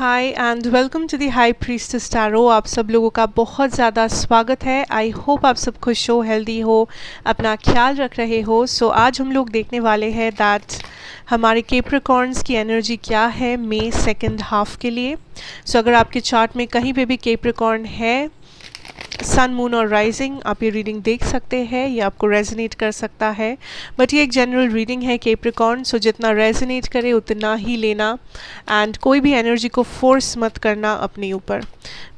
Hi and welcome to the high priest स्टारो आप सब लोगों का बहुत ज़्यादा स्वागत है आई होप आप सब खुश हो हेल्दी हो अपना ख्याल रख रहे हो सो so, आज हम लोग देखने वाले हैं दैट हमारे केप्रिकॉर्न्स की एनर्जी क्या है मे सेकेंड हाफ के लिए सो so, अगर आपके चार्ट में कहीं पे भी केप्रिकॉर्न है सन मून और राइजिंग आप ये रीडिंग देख सकते हैं ये आपको रेजोनेट कर सकता है बट ये एक जनरल रीडिंग है केप्रिकॉर्न सो जितना रेजोनेट करे उतना ही लेना एंड कोई भी एनर्जी को फोर्स मत करना अपने ऊपर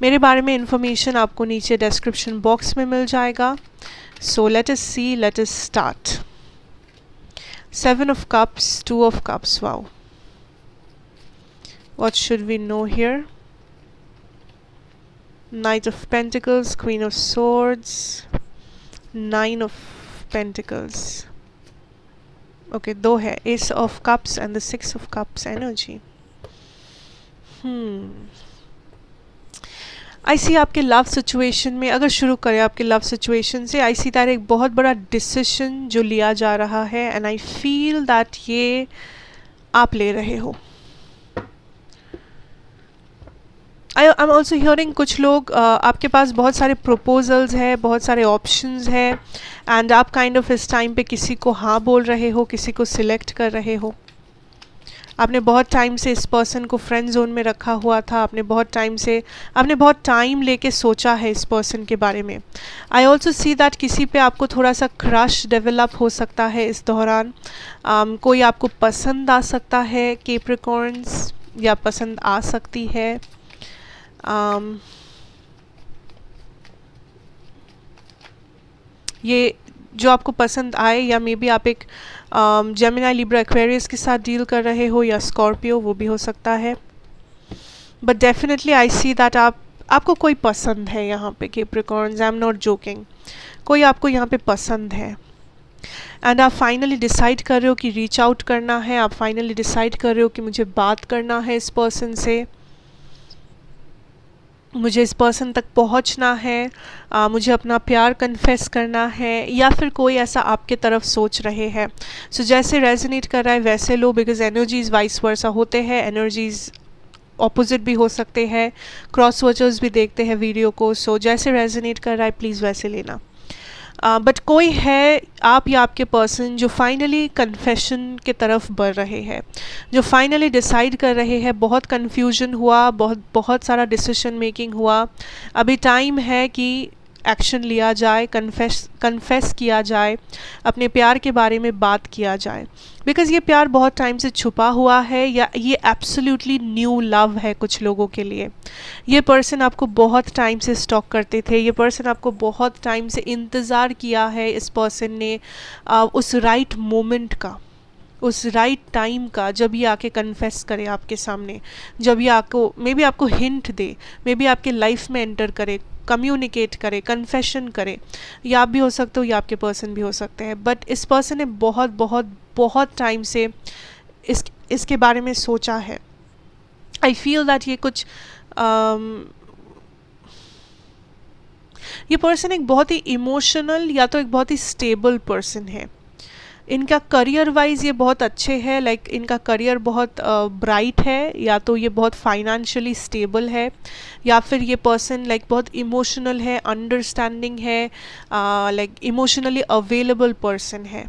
मेरे बारे में इंफॉर्मेशन आपको नीचे डिस्क्रिप्शन बॉक्स में मिल जाएगा so let's see let's start seven of cups two of cups wow what should we know here Knight of Pentacles, Queen of Swords, Nine of Pentacles. Okay, दो है Ace of Cups and the Six of Cups energy. Hmm. आई सी आपके love situation में अगर शुरू करें आपके love situation से आई see that एक बहुत बड़ा डिसीशन जो लिया जा रहा है एंड आई फील दैट ये आप ले रहे हो आई एम ऑल्सो हियरिंग कुछ लोग uh, आपके पास बहुत सारे प्रपोजल्स हैं बहुत सारे ऑप्शंस हैं एंड आप काइंड ऑफ इस टाइम पे किसी को हाँ बोल रहे हो किसी को सिलेक्ट कर रहे हो आपने बहुत टाइम से इस पर्सन को फ्रेंड जोन में रखा हुआ था आपने बहुत टाइम से आपने बहुत टाइम लेके सोचा है इस पर्सन के बारे में आई ऑल्सो सी दैट किसी पे आपको थोड़ा सा क्रश डेवलप हो सकता है इस दौरान um, कोई आपको पसंद आ सकता है केप्रिकॉर्न्स या पसंद आ सकती है um, ये जो आपको पसंद आए या मे बी आप एक जेमिना लिब्रा एक्वेरियस के साथ डील कर रहे हो या स्कॉर्पियो वो भी हो सकता है but definitely I see that आप आपको कोई पसंद है यहाँ पे Capricorn I am not joking कोई आपको यहाँ पे पसंद है एंड आप फाइनली डिसाइड कर रहे हो कि रीच आउट करना है आप फाइनली डिसाइड कर रहे हो कि मुझे बात करना है इस पर्सन से मुझे इस पर्सन तक पहुंचना है आ, मुझे अपना प्यार कन्फेस करना है या फिर कोई ऐसा आपके तरफ सोच रहे हैं सो so, जैसे रेजनेट कर रहा है वैसे लो बिकॉज एनर्जीज वाइस वर्सा होते हैं एनर्जीज ऑपोजिट भी हो सकते हैं क्रॉस वॉचर्स भी देखते हैं वीडियो को सो so, जैसे रेजनेट कर रहा है प्लीज़ वैसे लेना बट कोई है आप या आपके पर्सन जो फाइनली कन्फेशन के तरफ बढ़ रहे हैं जो फाइनली डिसाइड कर रहे हैं बहुत कन्फ्यूजन हुआ बहुत बहुत सारा डिसीशन मेकिंग हुआ अभी टाइम है कि एक्शन लिया जाए कन्फेस कन्फेस किया जाए अपने प्यार के बारे में बात किया जाए बिकॉज़ ये प्यार बहुत टाइम से छुपा हुआ है या ये एब्सोल्युटली न्यू लव है कुछ लोगों के लिए ये पर्सन आपको बहुत टाइम से स्टॉक करते थे ये पर्सन आपको बहुत टाइम से इंतज़ार किया है इस पर्सन ने आ, उस राइट मोमेंट का उस राइट right टाइम का जब ये आके कन्फेस करे आपके सामने जब ये आपको मे बी आपको हिंट दे मे बी आपके लाइफ में एंटर करे कम्युनिकेट करे कन्फेशन करे या आप भी हो सकते हो या आपके पर्सन भी हो सकते हैं बट इस पर्सन ने बहुत बहुत बहुत टाइम से इस इसके बारे में सोचा है आई फील दैट ये कुछ um, ये पर्सन एक बहुत ही इमोशनल या तो एक बहुत ही स्टेबल पर्सन है इनका करियर वाइज ये बहुत अच्छे हैं लाइक इनका करियर बहुत ब्राइट uh, है या तो ये बहुत फाइनेंशियली स्टेबल है या फिर ये पर्सन लाइक बहुत इमोशनल है अंडरस्टैंडिंग है लाइक इमोशनली अवेलेबल पर्सन है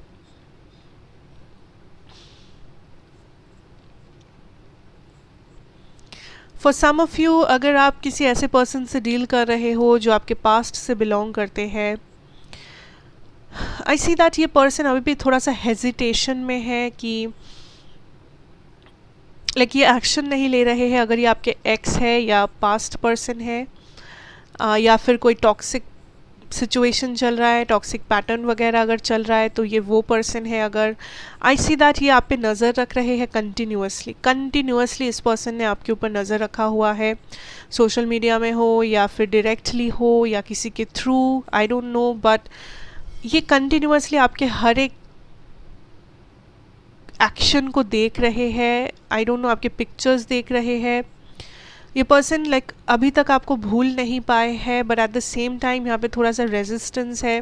फॉर सम ऑफ़ यू अगर आप किसी ऐसे पर्सन से डील कर रहे हो जो आपके पास्ट से बिलोंग करते हैं आई सी दैट ये पर्सन अभी भी थोड़ा सा हेजिटेशन में है कि लाइक ये एक्शन नहीं ले रहे हैं अगर ये आपके एक्स है या पास्ट पर्सन है आ, या फिर कोई टॉक्सिक सिचुएशन चल रहा है टॉक्सिक पैटर्न वगैरह अगर चल रहा है तो ये वो पर्सन है अगर आई सी दैट ये आप पे नज़र रख रहे हैं कंटिन्यूसली कंटिन्यूसली इस पर्सन ने आपके ऊपर नज़र रखा हुआ है सोशल मीडिया में हो या फिर डायरेक्टली हो या किसी के through I don't know but ये कंटिन्यूसली आपके हर एक एक्शन को देख रहे हैं आई डोंट नो आपके पिक्चर्स देख रहे हैं ये पर्सन लाइक अभी तक आपको भूल नहीं पाए हैं but at the same time यहाँ पे थोड़ा सा रेजिस्टेंस है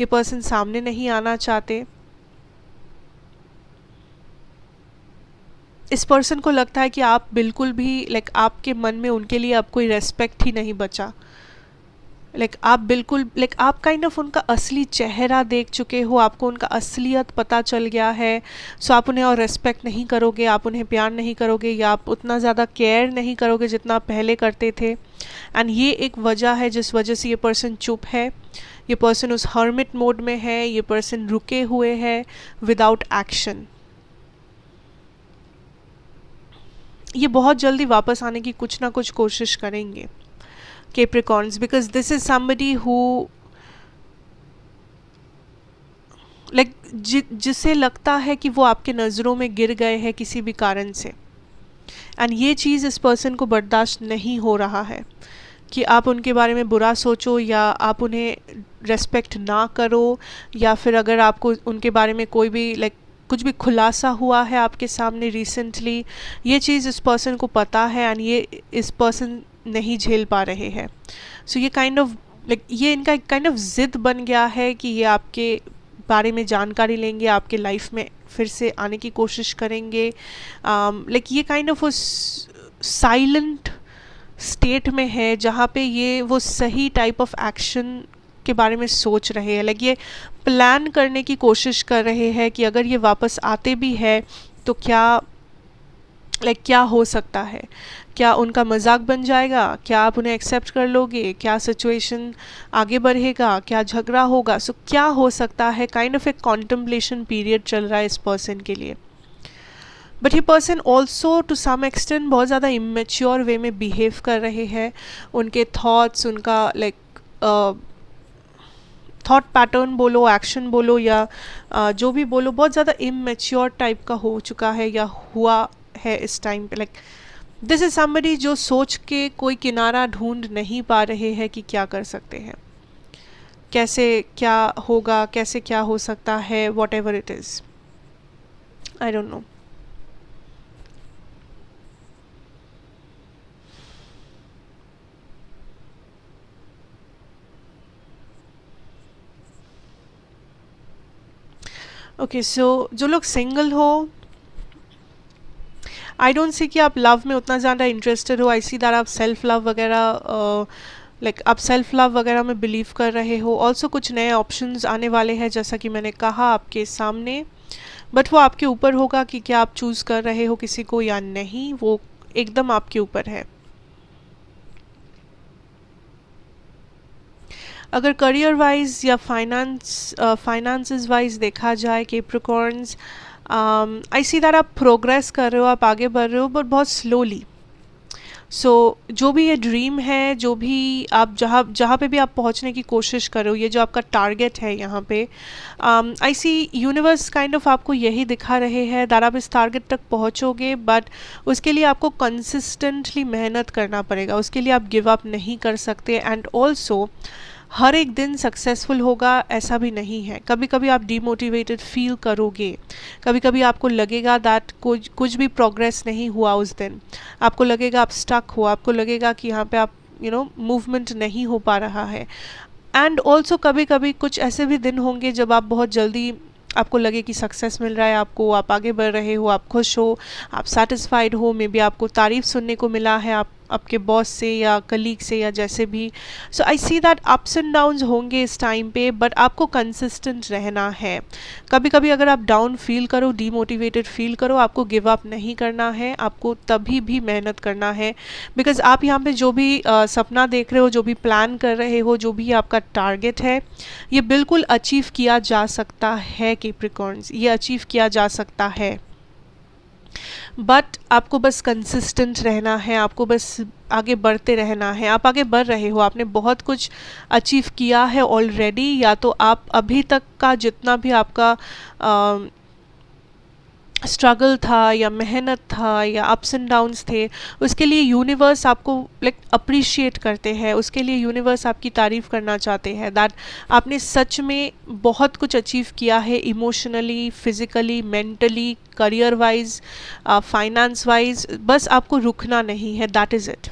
ये पर्सन सामने नहीं आना चाहते इस पर्सन को लगता है कि आप बिल्कुल भी लाइक like, आपके मन में उनके लिए अब कोई रेस्पेक्ट ही नहीं बचा लाइक आप बिल्कुल लाइक आप काइंड ऑफ उनका असली चेहरा देख चुके हो आपको उनका असलियत पता चल गया है सो आप उन्हें और रेस्पेक्ट नहीं करोगे आप उन्हें प्यार नहीं करोगे या आप उतना ज़्यादा केयर नहीं करोगे जितना आप पहले करते थे एंड ये एक वजह है जिस वजह से ये पर्सन चुप है ये पर्सन उस हर्मिट मोड में है ये पर्सन रुके हुए है विदाउट एक्शन ये बहुत जल्दी वापस आने की कुछ ना कुछ कोशिश करेंगे Capricorns because this is somebody who like like, जि, जिसे लगता है कि वो आपके नज़रों में गिर गए हैं किसी भी कारण से एंड ये चीज़ इस पर्सन को बर्दाश्त नहीं हो रहा है कि आप उनके बारे में बुरा सोचो या आप उन्हें रेस्पेक्ट ना करो या फिर अगर आपको उनके बारे में कोई भी लाइक like, कुछ भी खुलासा हुआ है आपके सामने रिसेंटली ये चीज़ इस पर्सन को पता है एंड ये इस पर्सन नहीं झेल पा रहे हैं सो so ये काइंड ऑफ लाइक ये इनका एक काइंड ऑफ ज़िद बन गया है कि ये आपके बारे में जानकारी लेंगे आपके लाइफ में फिर से आने की कोशिश करेंगे लाइक um, ये काइंड ऑफ साइलेंट स्टेट में है जहाँ पे ये वो सही टाइप ऑफ एक्शन के बारे में सोच रहे हैं लाइक ये प्लान करने की कोशिश कर रहे हैं कि अगर ये वापस आते भी है तो क्या लाइक like, क्या हो सकता है क्या उनका मजाक बन जाएगा क्या आप उन्हें एक्सेप्ट कर लोगे क्या सिचुएशन आगे बढ़ेगा क्या झगड़ा होगा सो so, क्या हो सकता है kind of a contemplation period चल रहा है इस पर्सन के लिए बट ये person also to some extent बहुत ज़्यादा इमेच्योर वे में बिहेव कर रहे हैं उनके थाट्स उनका लाइक थाट पैटर्न बोलो एक्शन बोलो या जो भी बोलो बहुत ज़्यादा इमेच्योर टाइप का हो चुका है या हुआ है इस टाइम पे लाइक दिस इज़ समबडी जो सोच के कोई किनारा ढूंढ नहीं पा रहे हैं कि क्या कर सकते हैं कैसे क्या होगा कैसे क्या हो सकता है whatever it is I don't know okay okay, so so, जो लोग सिंगल हो आई डोंट सी कि आप लव में उतना ज़्यादा इंटरेस्टेड हो आई सी दैट आप सेल्फ लव वगैरह लाइक आप सेल्फ लव वगैरह में बिलीव कर रहे हो ऑल्सो कुछ नए ऑप्शन आने वाले हैं जैसा कि मैंने कहा आपके सामने बट वो आपके ऊपर होगा कि क्या आप चूज़ कर रहे हो किसी को या नहीं वो एकदम आपके ऊपर है अगर करियर वाइज या फाइनेंस फाइनेंसेस वाइज देखा जाए कि Capricorns uh, I see that आप प्रोग्रेस कर रहे हो आप आगे बढ़ रहे हो बट बहुत स्लोली सो so, जो भी ये ड्रीम है जो भी आप जहाँ जहाँ पे भी आप पहुँचने की कोशिश कर रहे हो ये जो आपका टारगेट है यहाँ पे I see universe kind of आपको यही दिखा रहे हैं दैट आप इस टारगेट तक पहुँचोगे बट उसके लिए आपको कंसिस्टेंटली मेहनत करना पड़ेगा उसके लिए आप गिव अप नहीं कर सकते एंड ऑल्सो हर एक दिन सक्सेसफुल होगा ऐसा भी नहीं है कभी कभी आप डीमोटिवेटेड फील करोगे कभी कभी आपको लगेगा दैट कुछ कुछ भी प्रोग्रेस नहीं हुआ उस दिन आपको लगेगा आप स्टक हो आपको लगेगा कि यहाँ पे आप यू नो मूवमेंट नहीं हो पा रहा है एंड ऑल्सो कभी कभी कुछ ऐसे भी दिन होंगे जब आप बहुत जल्दी आपको लगे कि सक्सेस मिल रहा है आपको आप आगे बढ़ रहे हो आप खुश हो आप सेटिस्फाइड हो मे बी आपको तारीफ़ सुनने को मिला है आप आपके बॉस से या कलीग से या जैसे भी so I see that ups and downs होंगे इस टाइम पे बट आपको कंसिस्टेंट रहना है कभी कभी अगर आप डाउन फील करो डीमोटिवेटेड फील करो आपको गिव अप नहीं करना है आपको तभी भी मेहनत करना है बिकॉज आप यहाँ पे जो भी आ, सपना देख रहे हो जो भी प्लान कर रहे हो जो भी आपका टारगेट है ये बिल्कुल अचीव किया जा सकता है केप्रिकॉर्न्स ये अचीव किया जा सकता है बट आपको बस कंसिस्टेंट रहना है आपको बस आगे बढ़ते रहना है आप आगे बढ़ रहे हो आपने बहुत कुछ अचीव किया है ऑलरेडी या तो आप अभी तक का जितना भी आपका आ, स्ट्रगल था या मेहनत था या अप्स एंड डाउन्स थे उसके लिए यूनिवर्स आपको लाइक अप्रिशिएट करते हैं उसके लिए यूनिवर्स आपकी तारीफ़ करना चाहते हैं दैट आपने सच में बहुत कुछ अचीव किया है emotionally physically mentally career wise finance wise बस आपको रुकना नहीं है that is it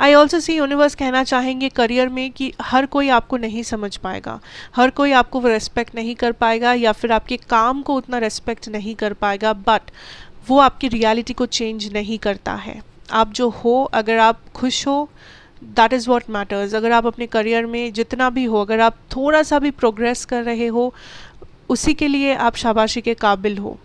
I also see universe कहना चाहेंगे करियर में कि हर कोई आपको नहीं समझ पाएगा हर कोई आपको रेस्पेक्ट नहीं कर पाएगा या फिर आपके काम को उतना रेस्पेक्ट नहीं कर पाएगा बट वो आपकी रियलिटी को चेंज नहीं करता है आप जो हो अगर आप खुश हो दैट इज़ वॉट मैटर्स अगर आप अपने करियर में जितना भी हो अगर आप थोड़ा सा भी प्रोग्रेस कर रहे हो उसी के लिए आप शाबाशी के काबिल हो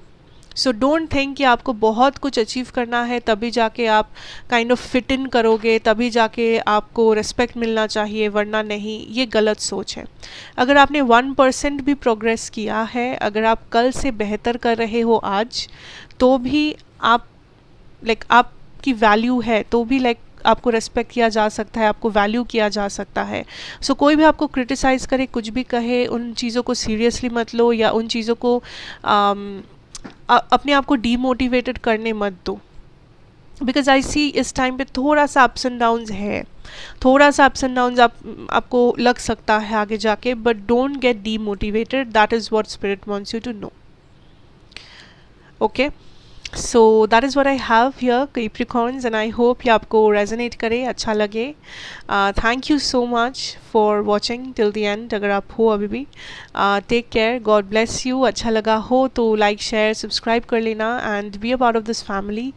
सो डोंट थिंक कि आपको बहुत कुछ अचीव करना है तभी जाके आप काइंड ऑफ फिट इन करोगे तभी जाके आपको रिस्पेक्ट मिलना चाहिए वरना नहीं ये गलत सोच है अगर आपने वन परसेंट भी प्रोग्रेस किया है अगर आप कल से बेहतर कर रहे हो आज तो भी आप लाइक like, आपकी वैल्यू है तो भी लाइक like, आपको रेस्पेक्ट किया जा सकता है आपको वैल्यू किया जा सकता है सो so, कोई भी आपको क्रिटिसाइज़ करे कुछ भी कहे उन चीज़ों को सीरियसली मत लो या उन चीज़ों को um, अपने आप को डीमोटिवेटेड करने मत दो बिकॉज आई सी इस टाइम पे थोड़ा सा अप्स एंड डाउन्स है थोड़ा सा अप्स एंड डाउन्स आप आपको लग सकता है आगे जाके but don't get demotivated that is what spirit wants you to know okay so that is what I have your Capricorns and I hope ये आपको रेजोनेट करे अच्छा लगे thank you so much for watching till the end अगर आप हो अभी भी take care God bless you अच्छा लगा हो तो लाइक शेयर सब्सक्राइब कर लेना and be a part of this family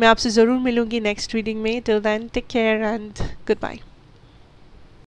मैं आपसे ज़रूर मिलूँगी नेक्स्ट रीडिंग में till then take care and good bye